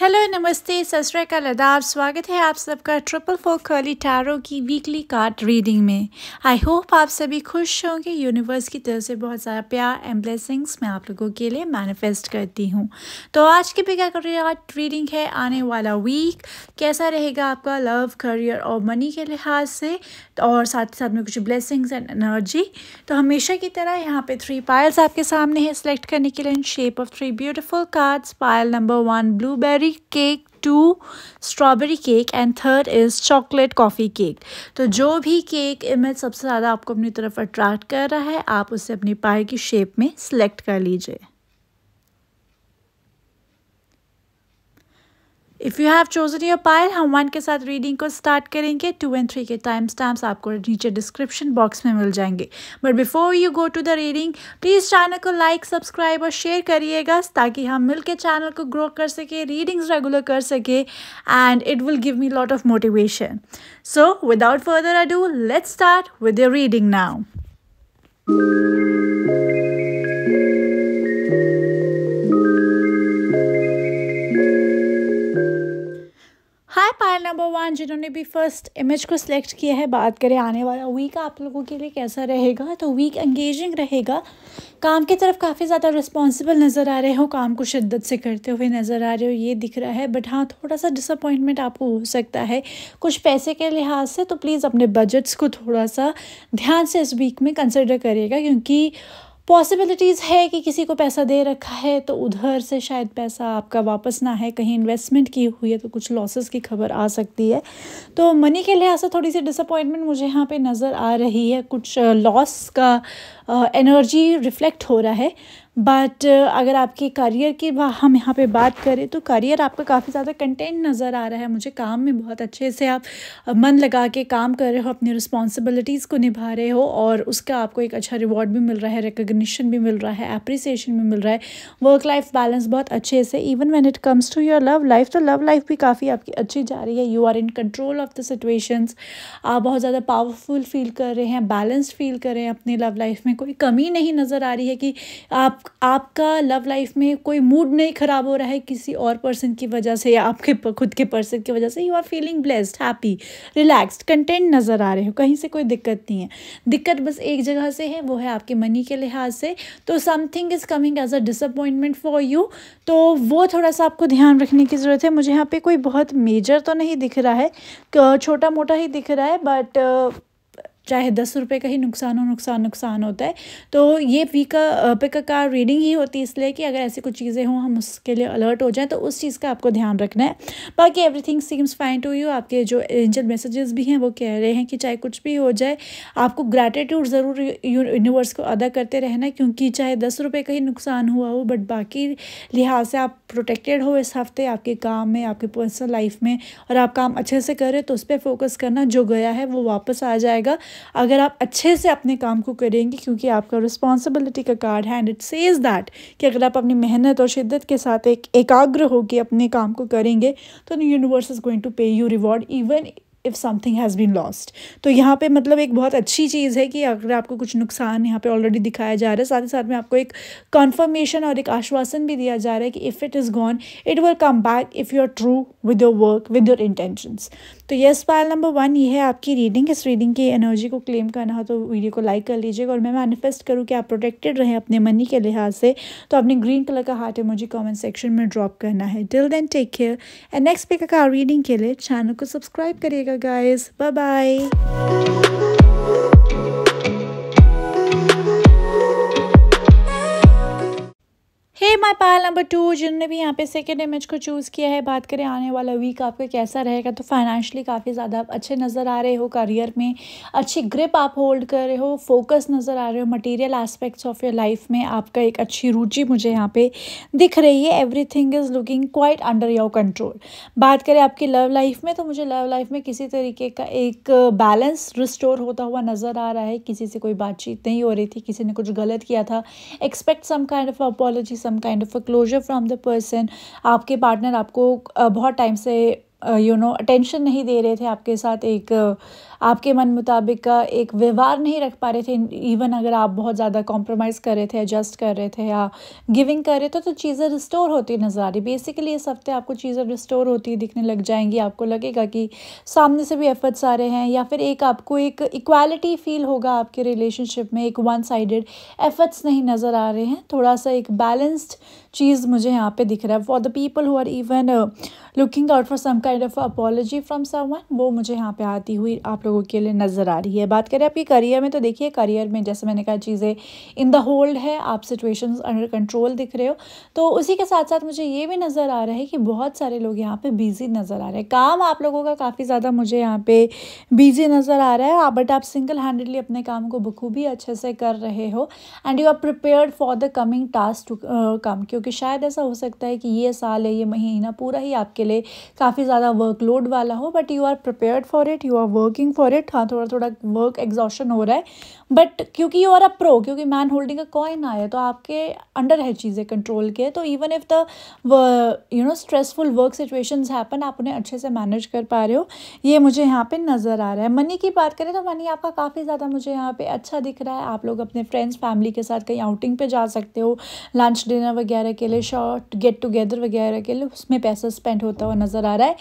Hello नमस्ते का अदाब स्वागत है आप सबका ट्रिपल फोर कर्ली टारो की वीकली कार्ड रीडिंग में आई होप आप सभी खुश होंगे यूनिवर्स की तरफ से बहुत सारा प्यार एंड ब्लेसिंग्स मैं आप लोगों के लिए मैनिफेस्ट करती हूँ तो आज की पिका कार्ड रीडिंग है आने वाला वीक कैसा रहेगा आपका लव करियर और मनी के लिहाज से और साथ ही साथ में कुछ ब्लेसिंग्स एंड एनर्जी तो हमेशा की तरह यहाँ पर थ्री पायल्स आपके सामने हैं सेलेक्ट करने के लिए in shape of three beautiful cards pile number one blueberry strawberry cake two strawberry cake and third is chocolate coffee cake तो जो भी केक इमेज सबसे ज़्यादा आपको अपनी तरफ अट्रैक्ट कर रहा है आप उसे अपनी पाए की शेप में सेलेक्ट कर लीजिए if you have chosen your pile हम वन के साथ रीडिंग को स्टार्ट करेंगे टू एंड थ्री के टाइम स्टैम्प्स आपको नीचे डिस्क्रिप्शन बॉक्स में मिल जाएंगे but before you go to the reading please channel को लाइक सब्सक्राइब और शेयर करिएगा ताकि हम मिल के चैनल को ग्रो कर सके रीडिंग्स रेगुलर कर सके and it will give me lot of motivation so without further I do let's start with your reading now and number one जिन्होंने भी फर्स्ट इमेज को सिलेक्ट किया है बात करें आने वाला वीक आप लोगों के लिए कैसा रहेगा तो वीक एंगेजिंग रहेगा काम की तरफ काफ़ी ज़्यादा रिस्पॉन्सिबल नज़र आ रहे हो काम को शिद्दत से करते हुए नज़र आ रहे हो ये दिख रहा है बट हाँ थोड़ा सा डिसअपॉइंटमेंट आपको हो सकता है कुछ पैसे के लिहाज से तो प्लीज़ अपने बजट्स को थोड़ा सा ध्यान से इस वीक में कंसिडर करिएगा क्योंकि पॉसिबिलिटीज़ है कि किसी को पैसा दे रखा है तो उधर से शायद पैसा आपका वापस ना है कहीं इन्वेस्टमेंट की हुई है तो कुछ लॉसेस की खबर आ सकती है तो मनी के लिहाज से थोड़ी सी डिसअपॉइंटमेंट मुझे यहाँ पे नज़र आ रही है कुछ लॉस uh, का एनर्जी uh, रिफ्लेक्ट हो रहा है बट uh, अगर आपके करियर की हम यहाँ पे बात करें तो करियर आपका काफ़ी ज़्यादा कंटेंट नज़र आ रहा है मुझे काम में बहुत अच्छे से आप मन लगा के काम कर रहे हो अपनी रिस्पॉन्सिबिलिटीज़ को निभा रहे हो और उसका आपको एक अच्छा रिवॉर्ड भी मिल रहा है रिकोगनीशन भी मिल रहा है अप्रिसिएशन भी मिल रहा है वर्क लाइफ बैलेंस बहुत अच्छे से even when it comes to your love life तो लव लाइफ भी काफ़ी आपकी अच्छी जा रही है you are in control of the situations आप बहुत ज़्यादा पावरफुल फील कर रहे हैं बैलेंस फील कर रहे हैं अपनी लव लाइफ में कोई कमी नहीं नज़र आ रही है कि आप आपका लव लाइफ में कोई मूड नहीं ख़राब हो रहा है किसी और पर्सन की वजह से या आपके खुद के पर्सन की वजह से you are feeling blessed happy relaxed content नज़र आ रहे हो कहीं से कोई दिक्कत नहीं है दिक्कत बस एक जगह से है वो है आपके मनी के लिहाज से तो something is coming as a disappointment for you तो वो थोड़ा सा आपको ध्यान रखने की ज़रूरत है मुझे यहाँ पर कोई बहुत मेजर तो नहीं दिख रहा है छोटा मोटा ही दिख रहा है बट चाहे दस रुपये का ही नुकसान हो नुकसान नुकसान होता है तो ये वीक का पे का कार रीडिंग ही होती है इसलिए कि अगर ऐसी कुछ चीज़ें हों हम उसके लिए अलर्ट हो जाएं तो उस चीज़ का आपको ध्यान रखना है बाकी everything seems fine to you आपके जो एंजल मैसेजेस भी हैं वो कह रहे हैं कि चाहे कुछ भी हो जाए आपको ग्रेटिट्यूड ज़रूर यूनिवर्स को अदा करते रहना क्योंकि चाहे दस रुपये का ही नुकसान हुआ हो बट बाकी लिहाज से आप प्रोटेक्टेड हो इस हफ्ते आपके काम में आपके पर्सनल लाइफ में और आप काम अच्छे से करें तो उस पर फोकस करना जो गया है वो वापस आ जाएगा अगर आप अच्छे से अपने काम को करेंगे क्योंकि आपका रिस्पॉन्सिबिलिटी का कार्ड है एंड इट सेज़ दैट कि अगर आप अपनी मेहनत और शिद्दत के साथ एक एकाग्र होकर अपने काम को करेंगे तो universe is going to pay you reward even if something has been lost तो यहाँ पे मतलब एक बहुत अच्छी चीज़ है कि अगर आपको कुछ नुकसान यहाँ पे ऑलरेडी दिखाया जा रहा है साथ ही साथ में आपको एक कंफर्मेशन और एक आश्वासन भी दिया जा रहा है कि if it is gone it will come back if you are true with your work with your intentions तो ये स्पायल नंबर वन ये है आपकी रीडिंग इस रीडिंग की एनर्जी को क्लेम करना हो तो वीडियो को लाइक कर लीजिएगा और मैं मैनिफेस्ट करूँ कि आप प्रोटेक्टेड रहें अपने मनी के लिहाज से तो आपने ग्रीन कलर का हार्ट है मुझे कॉमेंट सेक्शन में ड्रॉप करना है till then take care and next पे का रीडिंग के लिए चैनल को सब्सक्राइब करिएगा guys. Bye bye. Number two जिन्होंने भी यहाँ पे सेकेंड इमेज को चूज़ किया है बात करें आने वाला वीक आपका कैसा रहेगा तो फाइनेंशली काफ़ी ज़्यादा आप अच्छे नज़र आ रहे हो करियर में अच्छी ग्रिप आप होल्ड कर रहे हो फोकस नज़र आ रहे हो material aspects of your life में आपका एक अच्छी रुचि मुझे यहाँ पे दिख रही है everything is looking quite under your control बात करें आपकी लव लाइफ में तो मुझे लव लाइफ में किसी तरीके का एक बैलेंस रिस्टोर होता हुआ नज़र आ रहा है किसी से कोई बातचीत नहीं हो रही थी किसी ने कुछ गलत किया था expect some kind of apology some kind of a closure from the person आपके पार्टनर आपको बहुत टाइम से यू नो अटेंशन नहीं दे रहे थे आपके साथ एक आपके मन मुताबिक का एक व्यवहार नहीं रख पा रहे थे इवन अगर आप बहुत ज़्यादा कॉम्प्रोमाइज़ कर रहे थे एडजस्ट कर रहे थे या गिविंग कर रहे थे तो चीज़ें रिस्टोर होती नज़र आ रही बेसिकली इस हफ्ते आपको चीज़ें रिस्टोर होती दिखने लग जाएंगी आपको लगेगा कि सामने से भी एफर्ट्स आ रहे हैं या फिर एक आपको एक इक्वालिटी फील होगा आपके रिलेशनशिप में एक वन साइडेड एफर्ट्स नहीं नज़र आ रहे हैं थोड़ा सा एक बैलेंस्ड चीज़ मुझे यहाँ पे दिख रहा है for the people who are even looking out for some kind of apology from someone वो मुझे यहाँ पे आती हुई आप लोगों के लिए नज़र आ रही है बात करें आपके करियर में तो देखिए करियर में जैसे मैंने कहा चीज़ें इन द होल्ड है आप सिचुएशन अंडर कंट्रोल दिख रहे हो तो उसी के साथ साथ मुझे ये भी नज़र आ रहा है कि बहुत सारे लोग यहाँ पर बिज़ी नज़र आ रहे हैं काम आप लोगों का काफ़ी ज़्यादा मुझे यहाँ पर बिज़ी नज़र आ रहा है बट आप सिंगल हैंडेडली अपने काम को बखूबी अच्छे से कर रहे हो and you are prepare for the coming task to come क्योंकि शायद ऐसा हो सकता है कि ये साल है ये महीना पूरा ही आपके लिए काफ़ी ज़्यादा वर्कलोड वाला हो but you are prepared for it you are working for it हाँ थोड़ा थोड़ा वर्क एग्जॉशन हो रहा है बट क्योंकि यू आर अ प्रो क्योंकि मैन होल्डिंग अ कॉइन आए तो आपके अंडर है चीज़ें कंट्रोल के तो even if the you know stressful work situation happen आप उन्हें अच्छे से मैनेज कर पा रहे हो ये मुझे यहाँ पे नज़र आ रहा है मनी की बात करें तो मनी आपका काफ़ी ज़्यादा मुझे यहाँ पे अच्छा दिख रहा है आप लोग अपने फ्रेंड्स फैमिली के साथ कहीं आउटिंग पे जा सकते हो लंच डिनर वगैरह के लिए शॉर्ट गेट टुगेदर वगैरह के लिए उसमें पैसा स्पेंड होता हुआ नज़र आ रहा है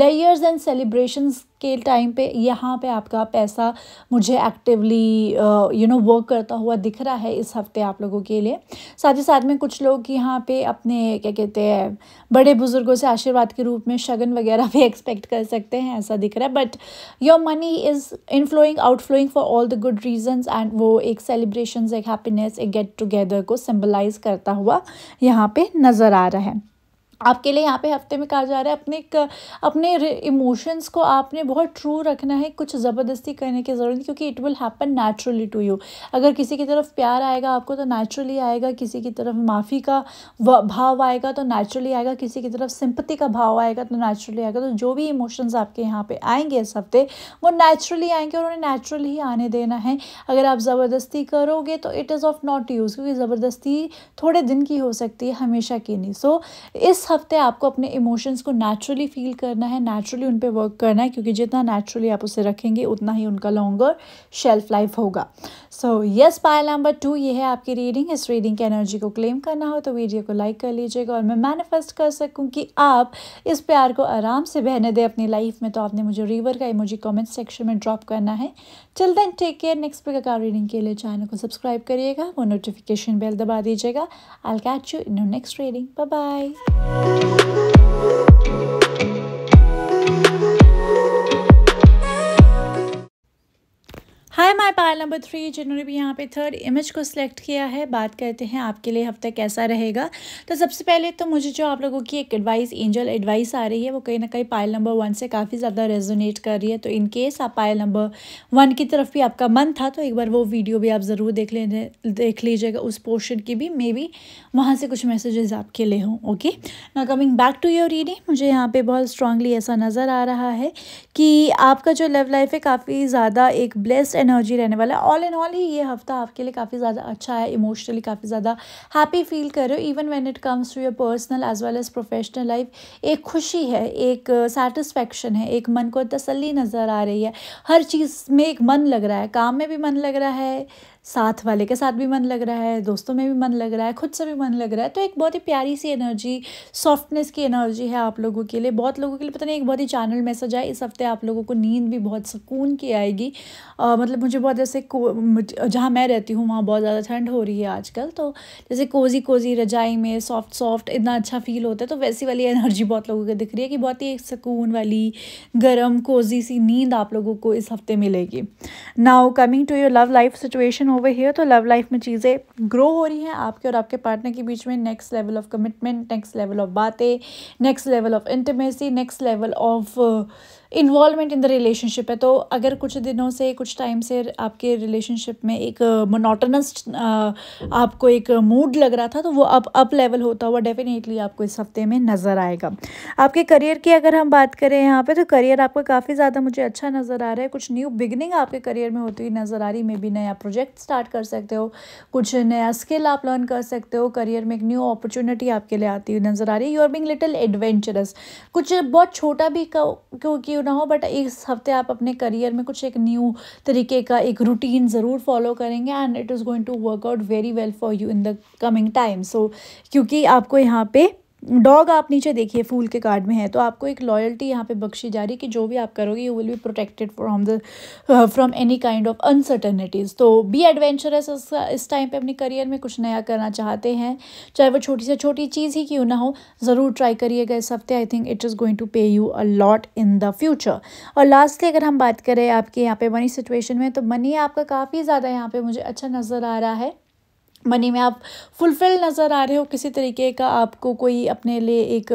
लेयर्स एंड सेलिब्रेशन के टाइम पे यहाँ पे आपका पैसा मुझे actively uh, you know work करता हुआ दिख रहा है इस हफ्ते आप लोगों के लिए साथ ही साथ में कुछ लोग यहाँ पे अपने क्या कहते हैं बड़े बुजुर्गों से आशीर्वाद के रूप में शगन वगैरह भी एक्सपेक्ट कर सकते हैं ऐसा दिख रहा है but your money is inflowing flowing for all the good reasons and वो एक सेलिब्रेशन एक हैप्पीनेस एक गेट टुगेदर को सिम्बलाइज करता हुआ यहाँ पे नज़र आ रहा है आपके लिए यहाँ पे हफ्ते में कहा जा रहा है अपने एक अपने इमोशंस को आपने बहुत ट्रू रखना है कुछ ज़बरदस्ती करने की ज़रूरत नहीं क्योंकि it will happen naturally to you अगर किसी की तरफ प्यार आएगा आपको तो नेचुरली आएगा किसी की तरफ माफ़ी तो का भाव आएगा तो नेचुरली आएगा किसी की तरफ सिंपति का भाव आएगा तो नेचुरली आएगा तो जो भी इमोशंस आपके यहाँ पर आएंगे इस हफ्ते वो नेचुरली आएंगे और उन्हें नेचुरल ही आने देना है अगर आप ज़बरदस्ती करोगे तो it is of not use क्योंकि ज़बरदस्ती थोड़े दिन की हो सकती है हमेशा की नहीं सो इस हफ्ते आपको अपने इमोशंस को नेचुरली फील करना है नेचुरली उन पर वर्क करना है क्योंकि जितना नेचुरली आप उसे रखेंगे उतना ही उनका लॉन्गर शेल्फ लाइफ होगा so yes pile number two ये है आपकी रीडिंग इस रीडिंग की एनर्जी को क्लेम करना हो तो वीडियो को लाइक कर लीजिएगा और मैं मैनिफेस्ट कर सकूँ कि आप इस प्यार को आराम से बहने दें अपनी लाइफ में तो आपने मुझे रीवर का इमोजी कॉमेंट सेक्शन में ड्रॉप करना है चल देन टेक केयर नेक्स्ट का रीडिंग के लिए चैनल को सब्सक्राइब करिएगा वो नोटिफिकेशन बेल दबा दीजिएगा I catch you in next reading bye Thank you. File number three जिन्होंने भी यहाँ पे थर्ड इमेज को सिलेक्ट किया है बात करते हैं आपके लिए हफ्ता कैसा रहेगा तो सबसे पहले तो मुझे जो आप लोगों की एक एडवाइस एंजल एडवाइस आ रही है वो कहीं ना कहीं पायल नंबर वन से काफ़ी ज़्यादा रेजोनेट कर रही है तो इन केस आप पायल नंबर वन की तरफ भी आपका मन था तो एक बार वो वीडियो भी आप ज़रूर देख ले देख लीजिएगा उस पोर्शन की भी मे बी वहाँ से कुछ मैसेजेस आपके लिए हों ओके ना coming back to your reading मुझे यहाँ पर बहुत स्ट्रांगली ऐसा नज़र आ रहा है कि आपका जो लव लाइफ है काफ़ी ज़्यादा एक ब्लेस्ड एनर्जी रहने वाला है ऑल इन ऑल ही ये हफ्ता आपके लिए काफ़ी ज़्यादा अच्छा है इमोशनली काफ़ी ज़्यादा हैप्पी फील कर रहे हो even when it comes to your personal as well as professional life एक खुशी है एक सेटिस्फेक्शन uh, है एक मन को तसली नज़र आ रही है हर चीज़ में एक मन लग रहा है काम में भी मन लग रहा है साथ वाले के साथ भी मन लग रहा है दोस्तों में भी मन लग रहा है खुद से भी मन लग रहा है तो एक बहुत ही प्यारी सी एनर्जी सॉफ्टनेस की एनर्जी है आप लोगों के लिए बहुत लोगों के लिए पता नहीं एक बहुत ही चैनल मैसेज है इस हफ्ते आप लोगों को नींद भी बहुत सुकून की आएगी आ, मतलब मुझे बहुत जैसे जहाँ मैं रहती हूँ वहाँ बहुत ज़्यादा ठंड हो रही है आजकल तो जैसे कोजी कोजी रजाई में सॉफ्ट सॉफ्ट इतना अच्छा फील होता है तो वैसी वाली एनर्जी बहुत लोगों को दिख रही है कि बहुत ही सुकून वाली गर्म कोजी सी नींद आप लोगों को इस हफ्ते मिलेगी now coming to your love life situation over here तो लव लाइफ में चीज़ें ग्रो हो रही हैं आपके और आपके पार्टनर के बीच में next level of commitment next level of बातें next level of intimacy next level of involvement in the relationship है तो अगर कुछ दिनों से कुछ टाइम से आपके रिलेशनशिप में एक मोनोटनस uh, uh, आपको एक मूड लग रहा था तो वो अप अप लेवल होता हुआ डेफिनेटली आपको इस हफ्ते में नज़र आएगा आपके करियर की अगर हम बात करें यहाँ पे तो करियर आपका काफ़ी ज़्यादा मुझे अच्छा नज़र आ रहा है कुछ न्यू बिगनिंग आपके करियर में होती हुई नज़र आ रही मे बी नया प्रोजेक्ट स्टार्ट कर सकते हो कुछ नया स्किल आप लर्न कर सकते हो करियर में एक न्यू अपॉर्चुनिटी आपके लिए आती हुई नज़र आ रही है you are being little adventurous कुछ बहुत छोटा भी क्योंकि क्यों ना हो बट इस हफ्ते आप अपने करियर में कुछ एक न्यू तरीके का एक रूटीन ज़रूर फॉलो करेंगे and it is going to work out very well for you in the coming time so क्योंकि आपको यहाँ पे डॉग आप नीचे देखिए फूल के कार्ड में है तो आपको एक लॉयल्टी यहाँ पे बख्शी जा रही है कि जो भी आप करोगे you will be protected from the from any kind of uncertainties तो बी एडवेंचरस इस टाइम पे अपने करियर में कुछ नया करना चाहते हैं चाहे वो छोटी से छोटी चीज़ ही क्यों ना हो ज़रूर ट्राई करिएगा इस हफ्ते I think it is going to pay you a lot in the future और लास्टली अगर हम बात करें आपके यहाँ पे मनी सिचुएशन में तो मनी आपका काफ़ी ज़्यादा यहाँ पर मुझे अच्छा नज़र आ रहा है मनी में आप फुलफिल नज़र आ रहे हो किसी तरीके का आपको कोई अपने लिए एक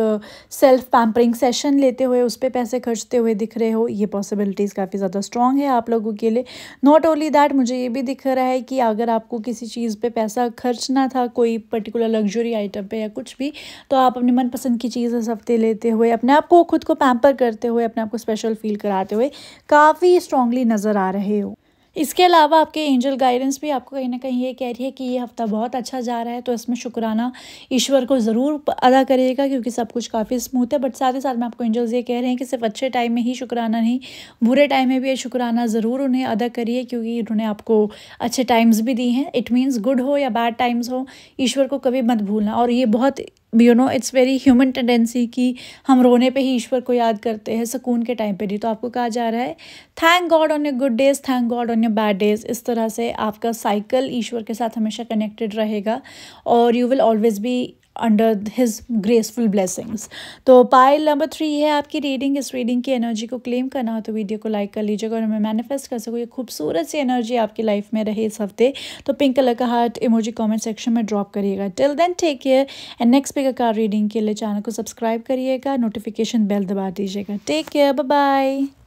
सेल्फ पैम्परिंग सेशन लेते हुए उस पर पैसे खर्चते हुए दिख रहे हो ये पॉसिबिलिटीज़ काफ़ी ज़्यादा स्ट्रॉन्ग है आप लोगों के लिए नॉट ओनली दैट मुझे ये भी दिख रहा है कि अगर आपको किसी चीज़ पे पैसा खर्चना था कोई पर्टिकुलर लग्जरी आइटम पर या कुछ भी तो आप अपनी मनपसंद की चीज़ इस हफ्ते लेते हुए अपने आप को खुद को पैम्पर करते हुए अपने आप को स्पेशल फील कराते हुए काफ़ी स्ट्रांगली नज़र आ रहे हो इसके अलावा आपके एंजल गाइडेंस भी आपको कहीं ना कहीं ये कह रही है कि ये हफ्ता बहुत अच्छा जा रहा है तो इसमें शुक्राना ईश्वर को ज़रूर अदा करिएगा क्योंकि सब कुछ काफ़ी स्मूथ है बट साथ ही साथ में आपको एंजल्स ये कह रहे हैं कि सिर्फ अच्छे टाइम में ही शुक्राना नहीं बुरे टाइम में भी ये शुक्राना ज़रूर उन्हें अदा करिए क्योंकि उन्होंने आपको अच्छे टाइम्स भी दिए हैं इट मीन्स गुड हो या बैड टाइम्स हो ईश्वर को कभी मत भूलना और ये बहुत you know it's very human tendency कि हम रोने पे ही ईश्वर को याद करते हैं सुकून के टाइम पे भी तो आपको कहा जा रहा है thank God on your good days thank God on your bad days इस तरह से आपका साइकिल ईश्वर के साथ हमेशा कनेक्टेड रहेगा और you will always be under his graceful blessings तो पायल नंबर थ्री है आपकी रीडिंग इस रीडिंग की एनर्जी को क्लेम करना हो तो वीडियो को लाइक कर लीजिएगा और हमें मैनिफेस्ट कर सको ये खूबसूरत सी एनर्जी आपकी लाइफ में रहे इस हफ्ते तो पिंक कलर का हार्ट इमोजी कॉमेंट सेक्शन में ड्रॉप करिएगा till then take care and next pick card reading के लिए चैनल को सब्सक्राइब करिएगा नोटिफिकेशन बेल दबा दीजिएगा टेक केयर बाय